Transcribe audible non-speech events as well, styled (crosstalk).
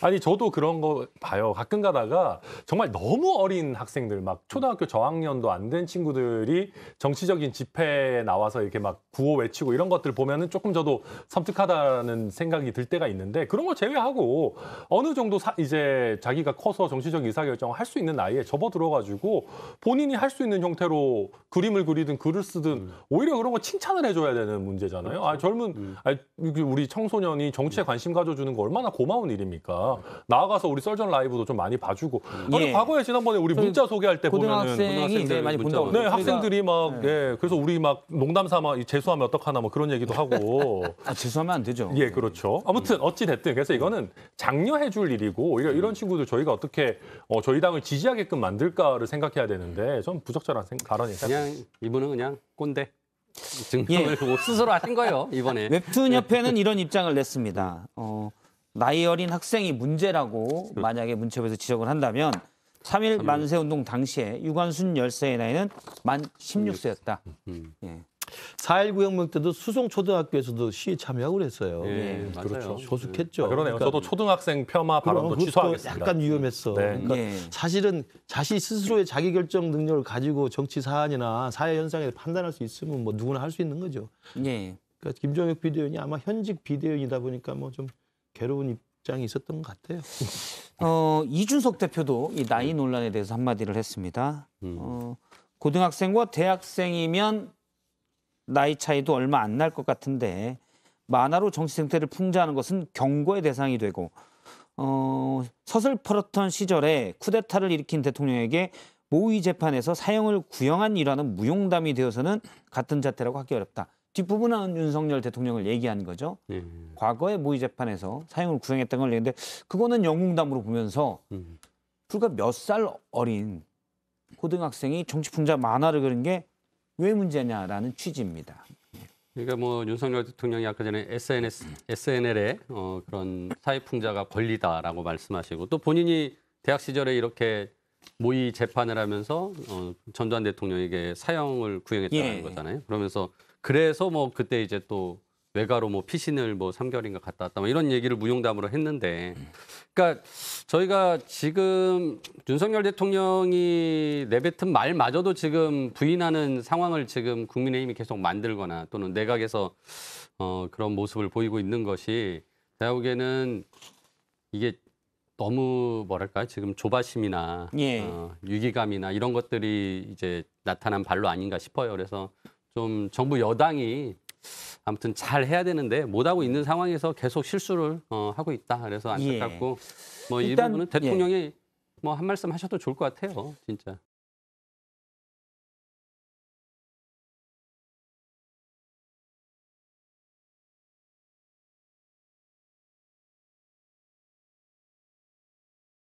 아니 저도 그런 거 봐요. 가끔 가다가 정말 너무 어린 학생들 막 초등학교 저학년도 안 된 친구들이 정치적인 집회에 나와서 이렇게 막 구호 외치고 이런 것들 보면은 조금 저도 섬뜩하다는 생각이 들 때가 있는데 그런 걸 제외하고 어느 정도 사, 이제 자기가 커서 정치적 의사결정을 할 수 있는 나이에 접어들어가지고 본인이 할 수 있는 형태로 그림을 그리든 글을 쓰든 음. 오히려 그런 거 칭찬을 해줘야 되는 문제잖아요. 아 그렇죠. 젊은 음. 아니, 그 우리 청소년이 정치에 관심 가져주는 거 얼마나 고마운 일입니까? 나아가서 우리 썰전 라이브도 좀 많이 봐주고. 예. 과거에 지난번에 우리 문자 소개할 때 고등학생이 보면은 이제 많이 본다고. 네, 학생들이 막 네. 예. 그래서 우리 막 농담 삼아 재수하면 어떡하나 뭐 그런 얘기도 하고. (laughs) 아, 재수하면 안 되죠. 예, 그렇죠. 네. 아무튼 어찌 됐든 그래서 이거는 장려해 줄 일이고 오히려 이런 친구들 저희가 어떻게 어, 저희 당을 지지하게끔 만들까를 생각해야 되는데 좀 부적절한 발언이다. 그냥 이분은 그냥 꼰대. 예. 증명을 예. 스스로 하신 거예요 이번에. 웹툰 네. 협회는 이런 입장을 냈습니다. 어, 나이 어린 학생이 문제라고 음. 만약에 문체부에서 지적을 한다면 삼일 만세 운동 당시에 유관순 열세의 나이는 만 십육 음. 세였다 음. 예. 4.19 혁명 때도 수송 초등학교에서도 시위 참여하고 그랬어요. 예, 예 그렇죠. 조숙했죠 예. 아, 그러네요. 그러니까, 저도 초등학생 폄하 발언도 취소하겠습니다. 약간 위험했어. 네. 그러니까 예. 사실은 자신 스스로의 자기 결정 능력을 가지고 정치 사안이나 사회 현상에 판단할 수 있으면 뭐 누구나 할 수 있는 거죠. 예. 그러니까 김종혁 비대위원이 아마 현직 비대위원이다 보니까 뭐좀 괴로운 입장이 있었던 것 같아요. (laughs) 어, 이준석 대표도 이 나이 네. 논란에 대해서 한마디를 했습니다. 음. 어, 고등학생과 대학생이면 나이 차이도 얼마 안 날 것 같은데 만화로 정치 생태를 풍자하는 것은 경고의 대상이 되고 어, 서슬퍼렇던 시절에 쿠데타를 일으킨 대통령에게 모의 재판에서 사형을 구형한 일화는 무용담이 되어서는 같은 자태라고 하기 어렵다. 뒷부분은 윤석열 대통령을 얘기한 거죠. 네. 과거의 모의 재판에서 사형을 구형했던 걸 얘기인데 그거는 영웅담으로 보면서 음. 불과 몇 살 어린 고등학생이 정치 풍자 만화를 그린 게 왜 문제냐라는 취지입니다. 그러니까 뭐 윤석열 대통령이 아까 전에 SNS, SNL에 어, 그런 사회풍자가 권리다라고 말씀하시고 또 본인이 대학 시절에 이렇게 모의 재판을 하면서 어, 전두환 대통령에게 사형을 구형했다는 예. 거잖아요. 그러면서 그래서 뭐 그때 이제 또 외가로 뭐 피신을 뭐 3개월인가 갔다 왔다 뭐 이런 얘기를 무용담으로 했는데 그러니까 저희가 지금 윤석열 대통령이 내뱉은 말마저도 지금 부인하는 상황을 지금 국민의힘이 계속 만들거나 또는 내각에서 어 그런 모습을 보이고 있는 것이 대국에는 이게 너무 뭐랄까 지금 조바심이나 예. 어, 유기감이나 이런 것들이 이제 나타난 발로 아닌가 싶어요. 그래서 좀 정부 여당이 아무튼 잘 해야 되는데 못 하고 있는 상황에서 계속 실수를 어, 하고 있다. 그래서 안타깝고 예. 뭐이 부분은 예. 대통령이 예. 뭐 뭐한 말씀 하셔도 좋을 것 같아요. 진짜.